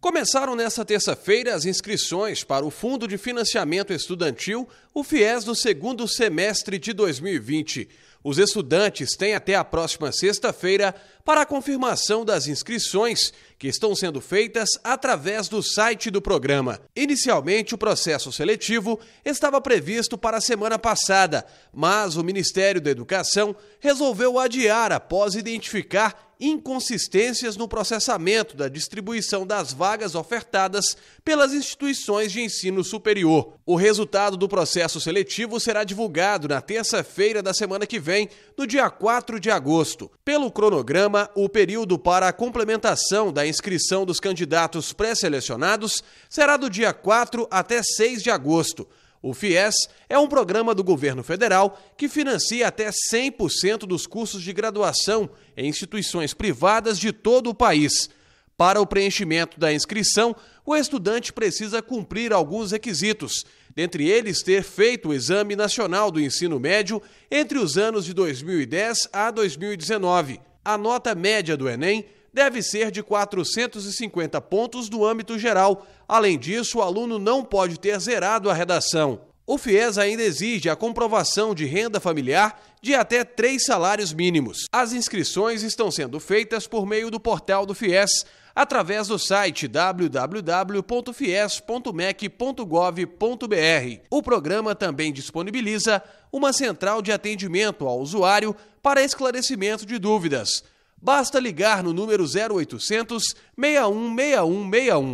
Começaram nesta terça-feira as inscrições para o Fundo de Financiamento Estudantil, o FIES, no segundo semestre de 2020. Os estudantes têm até a próxima sexta-feira para a confirmação das inscrições, que estão sendo feitas através do site do programa. Inicialmente, o processo seletivo estava previsto para a semana passada, mas o Ministério da Educação resolveu adiar após identificar inconsistências no processamento da distribuição das vagas ofertadas pelas instituições de ensino superior. O resultado do processo seletivo será divulgado na terça-feira da semana que vem, no dia 4 de agosto. Pelo cronograma, o período para a complementação da inscrição dos candidatos pré-selecionados será do dia 4 até 6 de agosto o FIES é um programa do governo federal que financia até 100% dos cursos de graduação em instituições privadas de todo o país. Para o preenchimento da inscrição, o estudante precisa cumprir alguns requisitos, dentre eles ter feito o Exame Nacional do Ensino Médio entre os anos de 2010 a 2019. A nota média do Enem deve ser de 450 pontos no âmbito geral. Além disso, o aluno não pode ter zerado a redação. O FIES ainda exige a comprovação de renda familiar de até três salários mínimos. As inscrições estão sendo feitas por meio do portal do FIES, através do site www.fies.mec.gov.br. O programa também disponibiliza uma central de atendimento ao usuário para esclarecimento de dúvidas Basta ligar no número 0800 616161